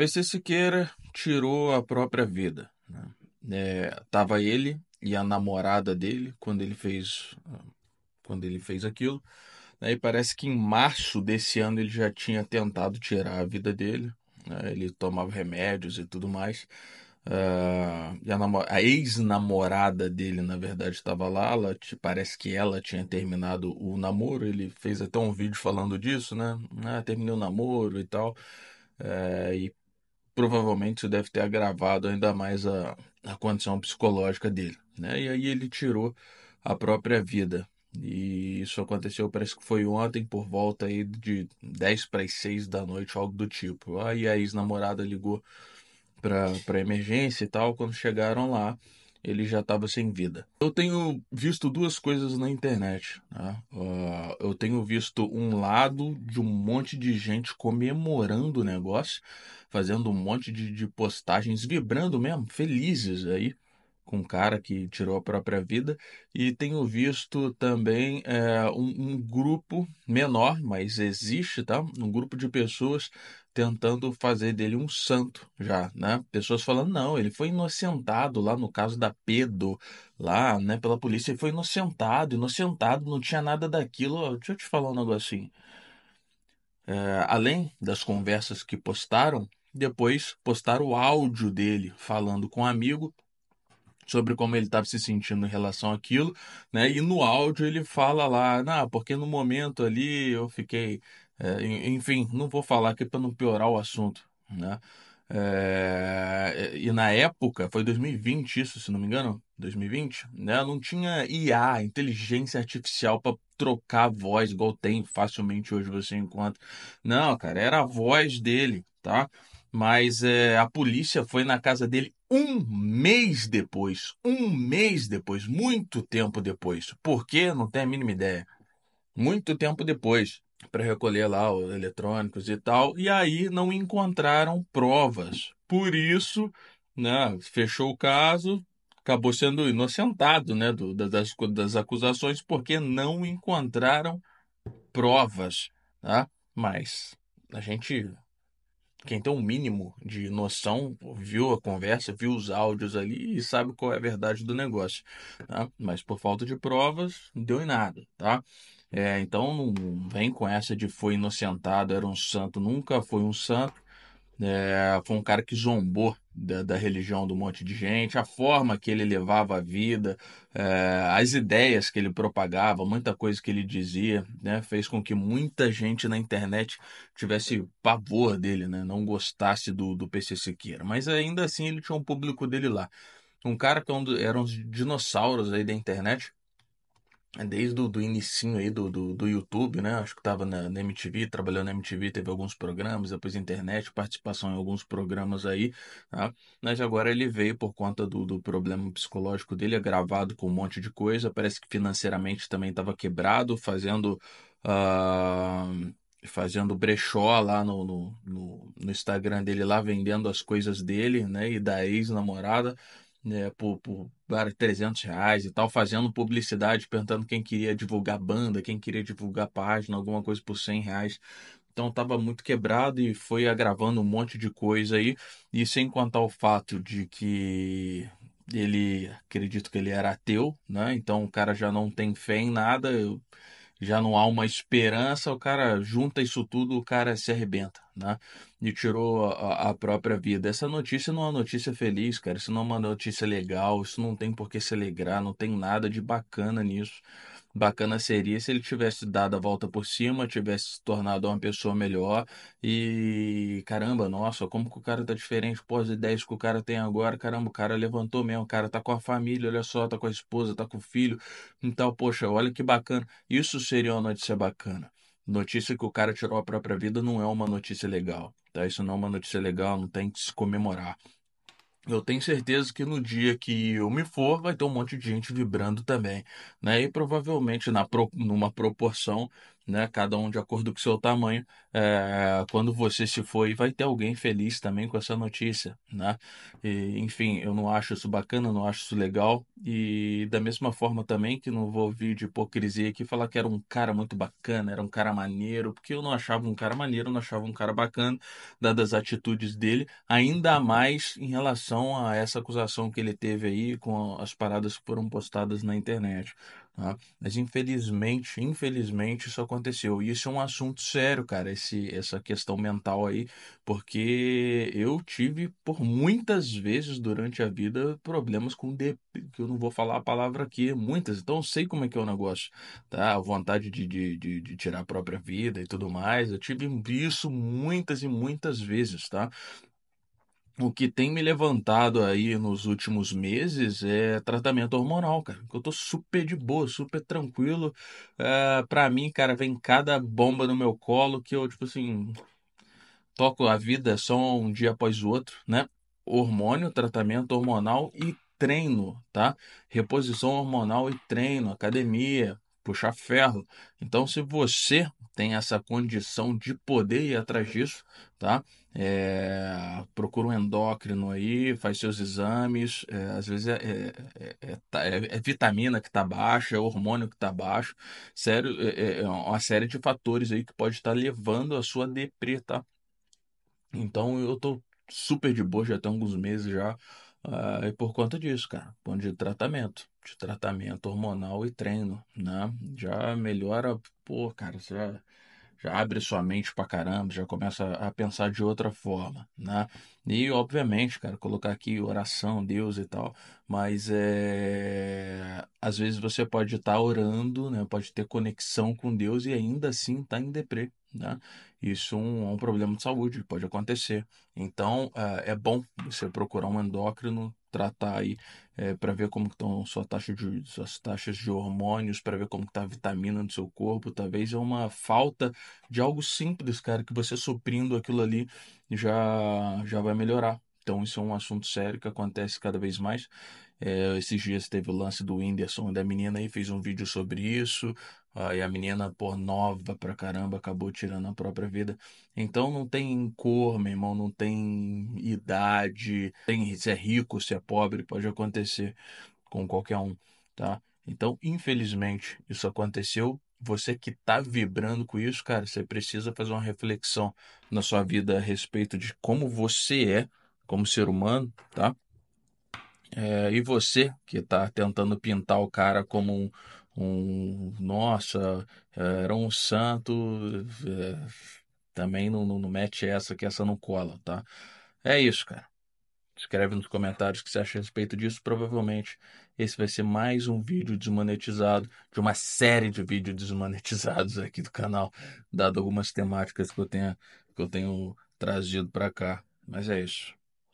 PC Siqueira tirou a própria vida. Né? É, tava ele e a namorada dele quando ele fez quando ele fez aquilo. Né? E parece que em março desse ano ele já tinha tentado tirar a vida dele. Né? Ele tomava remédios e tudo mais. Uh, a, a ex-namorada dele, na verdade, estava lá. Ela, parece que ela tinha terminado o namoro. Ele fez até um vídeo falando disso, né? Ah, terminei o namoro e tal. Uh, e provavelmente isso deve ter agravado ainda mais a, a condição psicológica dele. Né? E aí ele tirou a própria vida. E isso aconteceu, parece que foi ontem, por volta aí de 10 para as 6 da noite, algo do tipo. Aí a ex-namorada ligou para emergência e tal. Quando chegaram lá, ele já estava sem vida. Eu tenho visto duas coisas na internet. Né? Uh, eu tenho visto um lado de um monte de gente comemorando o negócio, fazendo um monte de, de postagens, vibrando mesmo, felizes aí com um cara que tirou a própria vida, e tenho visto também é, um, um, grupo menor, mas existe, tá? Um grupo de pessoas tentando fazer dele um santo já, né? Pessoas falando, não, ele foi inocentado lá no caso da Pedro, lá, né, pela polícia, ele foi inocentado, inocentado, não tinha nada daquilo. Deixa eu te falar um negocinho. É, além das conversas que postaram, depois postaram o áudio dele falando com um amigo sobre como ele estava tá se sentindo em relação àquilo, né? E no áudio ele fala lá, na porque no momento ali eu fiquei, é, enfim, não vou falar aqui para não piorar o assunto, né? É, e na época, foi 2020 isso, se não me engano, 2020, né? Não tinha IA, inteligência artificial para trocar voz igual tem facilmente hoje você encontra. Não, cara, era a voz dele, tá? mas é, a polícia foi na casa dele um mês depois. Um mês depois, muito tempo depois. Por quê? Não tenho a mínima ideia. Muito tempo depois, para recolher lá os eletrônicos e tal. E aí não encontraram provas. Por isso, né, fechou o caso, acabou sendo inocentado né, do, das, das acusações, porque não encontraram provas. Tá? Mas a gente quem tem um mínimo de noção viu a conversa, viu os áudios ali e sabe qual é a verdade do negócio, tá? Mas por falta de provas, deu em nada, tá? É, então não vem com essa de foi inocentado, era um santo, nunca foi um santo. É, foi um cara que zombou da, da religião do monte de gente, a forma que ele levava a vida, é, as ideias que ele propagava, muita coisa que ele dizia, né, fez com que muita gente na internet tivesse pavor dele, né, não gostasse do, do PC Siqueira. Mas ainda assim ele tinha um público dele lá. Um cara que é era um dos dinossauros aí da internet, é, desde o do inicinho aí do, do, do, YouTube, né? Acho que tava na, na, MTV, trabalhou na MTV, teve alguns programas, depois internet, participação em alguns programas aí, tá? Mas agora ele veio por conta do, do problema psicológico dele, agravado gravado com um monte de coisa, parece que financeiramente também estava quebrado, fazendo... Uh, fazendo brechó lá no, no, no, no Instagram dele, lá vendendo as coisas dele, né? E da ex-namorada né, por, por 300 reais e tal, fazendo publicidade, perguntando quem queria divulgar banda, quem queria divulgar página, alguma coisa por 100 reais. Então estava muito quebrado e foi agravando um monte de coisa aí. E sem contar o fato de que ele, acredito que ele era ateu, né? Então o cara já não tem fé em nada. Eu já não há uma esperança, o cara junta isso tudo, o cara se arrebenta, né? E tirou a, a, própria vida. Essa notícia não é uma notícia feliz, cara. Isso não é uma notícia legal, isso não tem por que se alegrar, não tem nada de bacana nisso. Bacana seria se ele tivesse dado a volta por cima, tivesse se tornado uma pessoa melhor e caramba, nossa, como que o cara tá diferente, pô, as ideias que o cara tem agora, caramba, o cara levantou mesmo, o cara tá com a família, olha só, tá com a esposa, tá com o filho, então, poxa, olha que bacana. Isso seria uma notícia bacana. Notícia que o cara tirou a própria vida não é uma notícia legal, tá? Isso não é uma notícia legal, não tem que se comemorar. Eu tenho certeza que no dia que eu me for, vai ter um monte de gente vibrando também, né? E provavelmente na numa proporção né? Cada um de acordo com o seu tamanho. É, quando você se foi, vai ter alguém feliz também com essa notícia, né? E, enfim, eu não acho isso bacana, não acho isso legal. E da mesma forma também que não vou ouvir de hipocrisia aqui falar que era um cara muito bacana, era um cara maneiro, porque eu não achava um cara maneiro, não achava um cara bacana, dadas as atitudes dele, ainda mais em relação a essa acusação que ele teve aí com as paradas que foram postadas na internet. Tá? Mas infelizmente, infelizmente isso aconteceu. E isso é um assunto sério, cara, esse, essa questão mental aí, porque eu tive por muitas vezes durante a vida problemas com de que eu não vou falar a palavra aqui, muitas, então eu sei como é que é o negócio, tá? A vontade de, de, de, de tirar a própria vida e tudo mais, eu tive isso muitas e muitas vezes, tá? o que tem me levantado aí nos últimos meses é tratamento hormonal, cara. Eu tô super de boa, super tranquilo. Uh, pra mim, cara, vem cada bomba no meu colo que eu, tipo assim, toco a vida só um dia após o outro, né? Hormônio, tratamento hormonal e treino, tá? Reposição hormonal e treino, academia, puxar ferro. Então, se você tem essa condição de poder ir atrás disso, tá? É, procura um endócrino aí, faz seus exames, é, às vezes é, é, é, é, é vitamina que está baixa, é hormônio que está baixo, sério, é, uma série de fatores aí que pode estar tá levando a sua deprê, tá? Então eu tô super de boa, já tem alguns meses já, Uh, e por conta disso, cara, ponto de tratamento, de tratamento hormonal e treino, né? Já melhora, pô, cara, você já, já abre sua mente pra caramba, já começa a pensar de outra forma, né? E, obviamente, cara, colocar aqui oração, Deus e tal, mas é... às vezes você pode estar tá orando, né? Pode ter conexão com Deus e ainda assim tá em deprê, né? Isso é um, um problema de saúde, pode acontecer. Então, é, é bom você procurar um endócrino, tratar aí é, para ver como estão sua taxa de, suas taxas de hormônios, para ver como está a vitamina do seu corpo. Talvez é uma falta de algo simples, cara, que você suprindo aquilo ali já, já vai melhorar. Então, isso é um assunto sério que acontece cada vez mais. É, esses dias teve o lance do Whindersson, da menina aí fez um vídeo sobre isso. Aí a menina, por nova pra caramba, acabou tirando a própria vida. Então não tem cor, meu irmão, não tem idade, tem se é rico, se é pobre, pode acontecer com qualquer um, tá? Então, infelizmente, isso aconteceu. Você que tá vibrando com isso, cara, você precisa fazer uma reflexão na sua vida a respeito de como você é como ser humano, tá? É, e você que está tentando pintar o cara como um, um nossa, é, era um santo, é, também não, não, não mete essa que essa não cola, tá? É isso, cara. Escreve nos comentários o que você acha a respeito disso. Provavelmente esse vai ser mais um vídeo desmonetizado, de uma série de vídeos desmonetizados aqui do canal, dado algumas temáticas que eu, tenha, que eu tenho trazido para cá. Mas é isso.